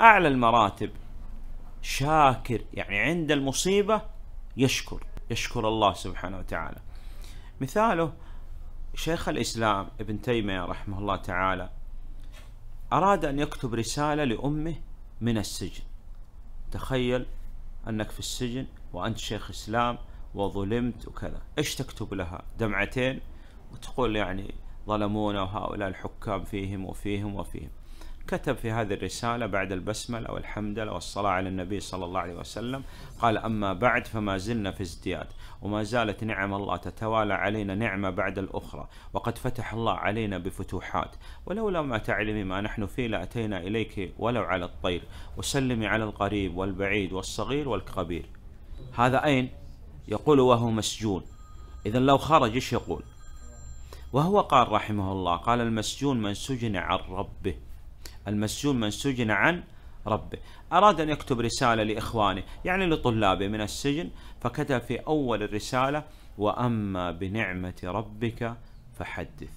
أعلى المراتب شاكر يعني عند المصيبة يشكر يشكر الله سبحانه وتعالى مثاله شيخ الإسلام ابن تيمية رحمه الله تعالى أراد أن يكتب رسالة لأمه من السجن تخيل أنك في السجن وأنت شيخ إسلام وظلمت وكذا إيش تكتب لها دمعتين وتقول يعني ظلمونا وهؤلاء الحكام فيهم وفيهم وفيهم كتب في هذه الرسالة بعد البسملة والحمدلة والصلاة على النبي صلى الله عليه وسلم قال أما بعد فما زلنا في ازدياد وما زالت نعم الله تتوالى علينا نعمة بعد الأخرى وقد فتح الله علينا بفتوحات ولولا ما تعلمي ما نحن فيه لأتينا إليك ولو على الطير وسلمي على القريب والبعيد والصغير والكبير هذا أين؟ يقول وهو مسجون إذا لو خرج إيش يقول؟ وهو قال رحمه الله قال المسجون من سجن عن ربه المسجون من سجن عن ربه أراد أن يكتب رسالة لإخوانه يعني لطلابه من السجن فكتب في أول الرسالة وأما بنعمة ربك فحدث